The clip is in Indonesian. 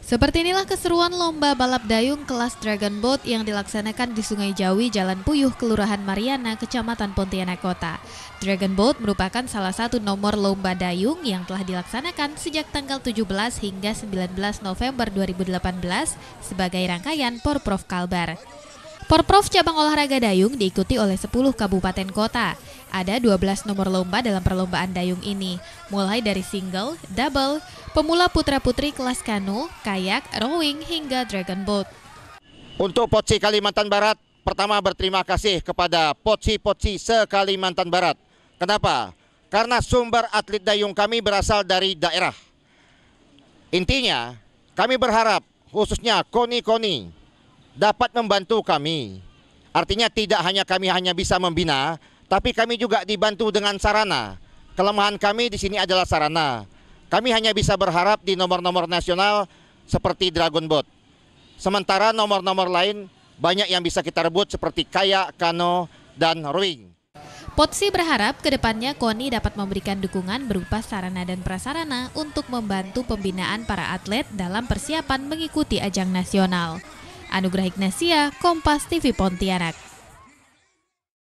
Seperti inilah keseruan lomba balap dayung kelas Dragon Boat yang dilaksanakan di Sungai Jawi, Jalan Puyuh, Kelurahan Mariana, Kecamatan Pontianak Kota. Dragon Boat merupakan salah satu nomor lomba dayung yang telah dilaksanakan sejak tanggal 17 hingga 19 November 2018 sebagai rangkaian Porprov Kalbar. Porprov cabang olahraga dayung diikuti oleh 10 kabupaten kota. Ada 12 nomor lomba dalam perlombaan dayung ini, mulai dari single, double, pemula putra-putri kelas kanu, kayak, rowing, hingga dragon boat. Untuk Potsi Kalimantan Barat, pertama berterima kasih kepada Potsi-Potsi se-Kalimantan Barat. Kenapa? Karena sumber atlet dayung kami berasal dari daerah. Intinya, kami berharap khususnya koni-koni dapat membantu kami. Artinya tidak hanya kami hanya bisa membina, tapi kami juga dibantu dengan sarana. Kelemahan kami di sini adalah sarana. Kami hanya bisa berharap di nomor-nomor nasional seperti Dragon Boat. Sementara nomor-nomor lain banyak yang bisa kita rebut seperti kayak, kano, dan rowing. Potsi berharap kedepannya KONI dapat memberikan dukungan berupa sarana dan prasarana untuk membantu pembinaan para atlet dalam persiapan mengikuti ajang nasional. Anugerah Ignasia, Kompas TV Pontianak.